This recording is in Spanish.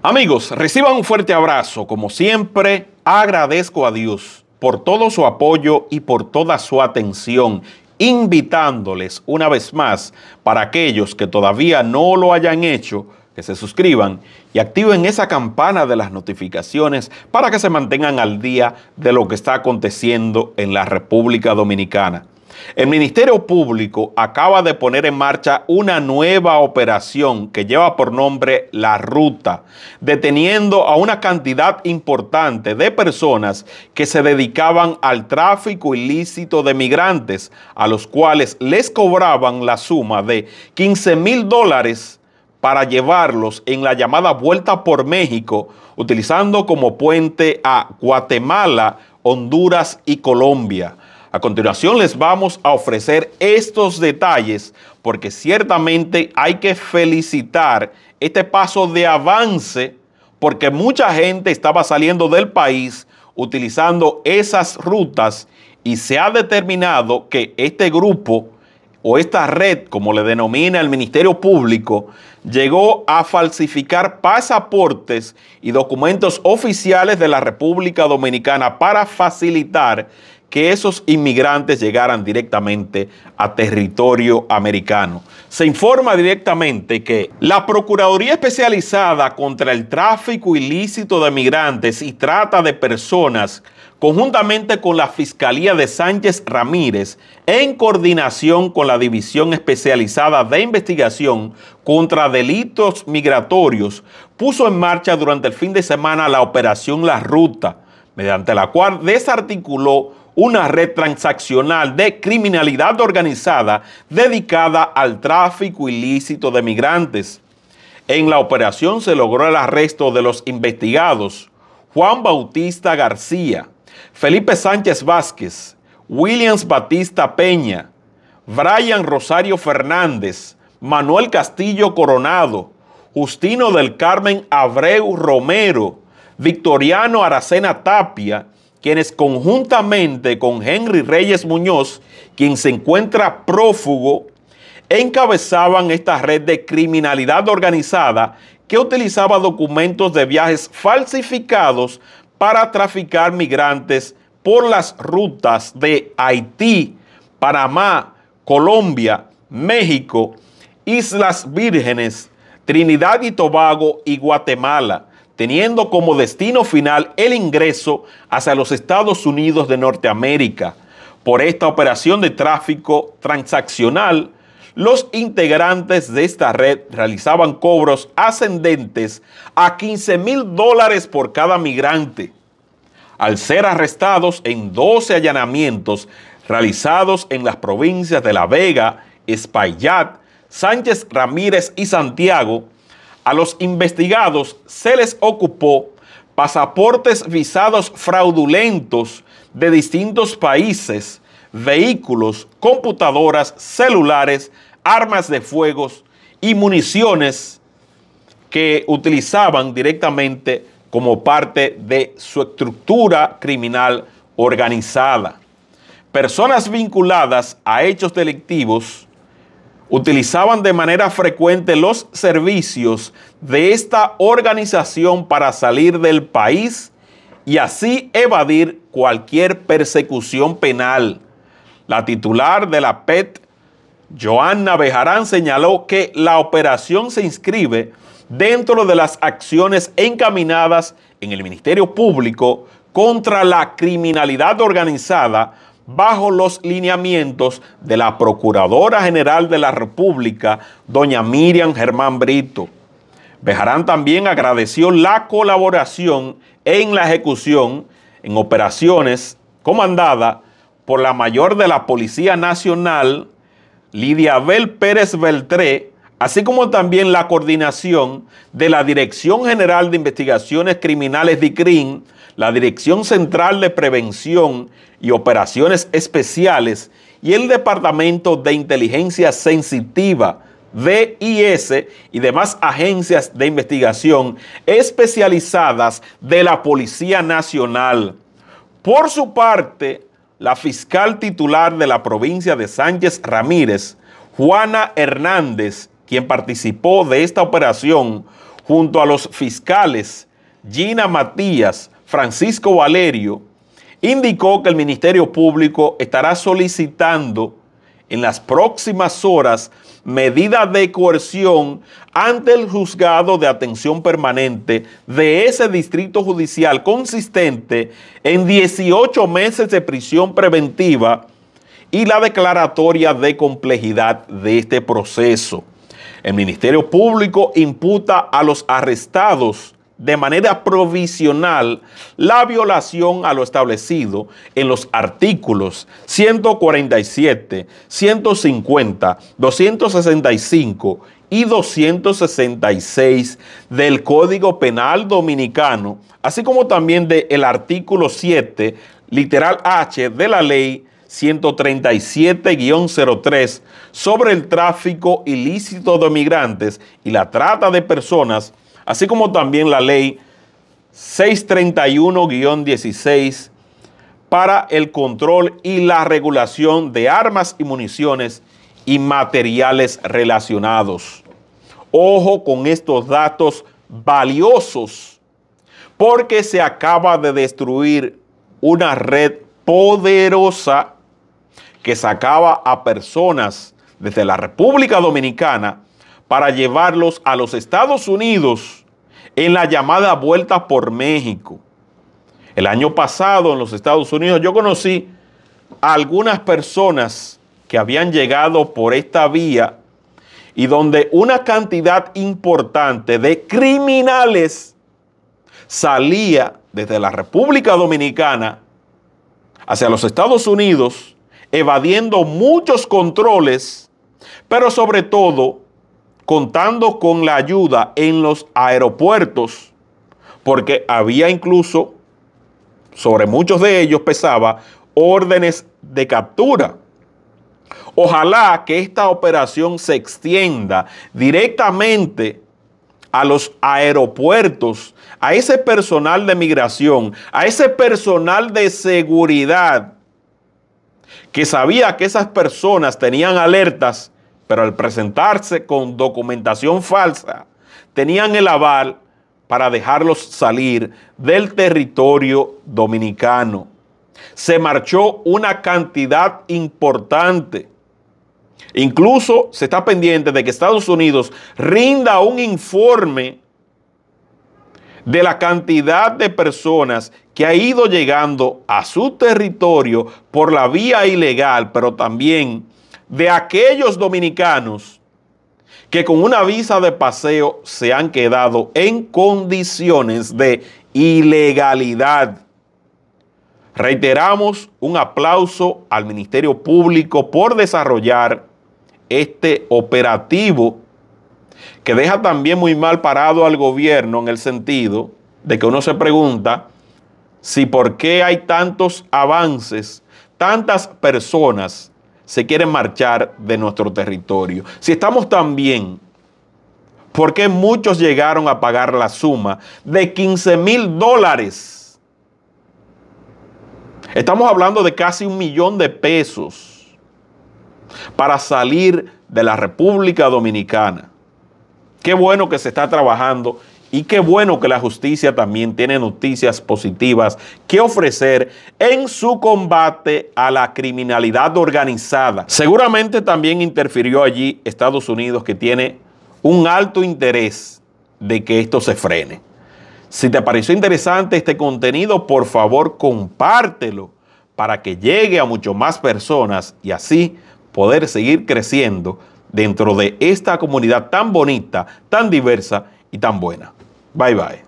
Amigos, reciban un fuerte abrazo. Como siempre, agradezco a Dios por todo su apoyo y por toda su atención, invitándoles una vez más para aquellos que todavía no lo hayan hecho, que se suscriban y activen esa campana de las notificaciones para que se mantengan al día de lo que está aconteciendo en la República Dominicana. El Ministerio Público acaba de poner en marcha una nueva operación que lleva por nombre La Ruta, deteniendo a una cantidad importante de personas que se dedicaban al tráfico ilícito de migrantes, a los cuales les cobraban la suma de 15 mil dólares para llevarlos en la llamada Vuelta por México, utilizando como puente a Guatemala, Honduras y Colombia. A continuación les vamos a ofrecer estos detalles porque ciertamente hay que felicitar este paso de avance porque mucha gente estaba saliendo del país utilizando esas rutas y se ha determinado que este grupo o esta red, como le denomina el Ministerio Público, llegó a falsificar pasaportes y documentos oficiales de la República Dominicana para facilitar que esos inmigrantes llegaran directamente a territorio americano. Se informa directamente que la Procuraduría Especializada contra el Tráfico Ilícito de Migrantes y Trata de Personas, conjuntamente con la Fiscalía de Sánchez Ramírez, en coordinación con la División Especializada de Investigación contra Delitos Migratorios, puso en marcha durante el fin de semana la Operación La Ruta, mediante la cual desarticuló una red transaccional de criminalidad organizada dedicada al tráfico ilícito de migrantes. En la operación se logró el arresto de los investigados Juan Bautista García, Felipe Sánchez Vázquez, Williams Batista Peña, Brian Rosario Fernández, Manuel Castillo Coronado, Justino del Carmen Abreu Romero, Victoriano Aracena Tapia quienes conjuntamente con Henry Reyes Muñoz, quien se encuentra prófugo, encabezaban esta red de criminalidad organizada que utilizaba documentos de viajes falsificados para traficar migrantes por las rutas de Haití, Panamá, Colombia, México, Islas Vírgenes, Trinidad y Tobago y Guatemala teniendo como destino final el ingreso hacia los Estados Unidos de Norteamérica. Por esta operación de tráfico transaccional, los integrantes de esta red realizaban cobros ascendentes a 15 mil dólares por cada migrante. Al ser arrestados en 12 allanamientos realizados en las provincias de La Vega, Espaillat, Sánchez Ramírez y Santiago, a los investigados se les ocupó pasaportes visados fraudulentos de distintos países, vehículos, computadoras, celulares, armas de fuego y municiones que utilizaban directamente como parte de su estructura criminal organizada. Personas vinculadas a hechos delictivos utilizaban de manera frecuente los servicios de esta organización para salir del país y así evadir cualquier persecución penal. La titular de la PET, Joanna Bejarán, señaló que la operación se inscribe dentro de las acciones encaminadas en el Ministerio Público contra la criminalidad organizada bajo los lineamientos de la Procuradora General de la República, doña Miriam Germán Brito. Bejarán también agradeció la colaboración en la ejecución en operaciones comandada por la mayor de la Policía Nacional, Lidia Bel Pérez Beltré, así como también la coordinación de la Dirección General de Investigaciones Criminales de CRIM, la Dirección Central de Prevención y Operaciones Especiales y el Departamento de Inteligencia Sensitiva, DIS, y demás agencias de investigación especializadas de la Policía Nacional. Por su parte, la fiscal titular de la provincia de Sánchez Ramírez, Juana Hernández, quien participó de esta operación junto a los fiscales Gina Matías, Francisco Valerio, indicó que el Ministerio Público estará solicitando en las próximas horas medidas de coerción ante el juzgado de atención permanente de ese distrito judicial consistente en 18 meses de prisión preventiva y la declaratoria de complejidad de este proceso. El Ministerio Público imputa a los arrestados de manera provisional la violación a lo establecido en los artículos 147, 150, 265 y 266 del Código Penal Dominicano, así como también del artículo 7, literal H, de la ley 137-03 sobre el tráfico ilícito de migrantes y la trata de personas así como también la ley 631-16 para el control y la regulación de armas y municiones y materiales relacionados. Ojo con estos datos valiosos, porque se acaba de destruir una red poderosa que sacaba a personas desde la República Dominicana para llevarlos a los Estados Unidos en la llamada vuelta por México. El año pasado en los Estados Unidos yo conocí a algunas personas que habían llegado por esta vía y donde una cantidad importante de criminales salía desde la República Dominicana hacia los Estados Unidos, evadiendo muchos controles, pero sobre todo contando con la ayuda en los aeropuertos, porque había incluso, sobre muchos de ellos pesaba, órdenes de captura. Ojalá que esta operación se extienda directamente a los aeropuertos, a ese personal de migración, a ese personal de seguridad que sabía que esas personas tenían alertas pero al presentarse con documentación falsa, tenían el aval para dejarlos salir del territorio dominicano. Se marchó una cantidad importante. Incluso se está pendiente de que Estados Unidos rinda un informe de la cantidad de personas que ha ido llegando a su territorio por la vía ilegal, pero también de aquellos dominicanos que con una visa de paseo se han quedado en condiciones de ilegalidad. Reiteramos un aplauso al Ministerio Público por desarrollar este operativo que deja también muy mal parado al gobierno en el sentido de que uno se pregunta si por qué hay tantos avances, tantas personas se quieren marchar de nuestro territorio. Si estamos tan bien, ¿por qué muchos llegaron a pagar la suma de 15 mil dólares? Estamos hablando de casi un millón de pesos para salir de la República Dominicana. Qué bueno que se está trabajando y qué bueno que la justicia también tiene noticias positivas que ofrecer en su combate a la criminalidad organizada. Seguramente también interfirió allí Estados Unidos que tiene un alto interés de que esto se frene. Si te pareció interesante este contenido, por favor compártelo para que llegue a mucho más personas y así poder seguir creciendo dentro de esta comunidad tan bonita, tan diversa y tan buena. Bye bye.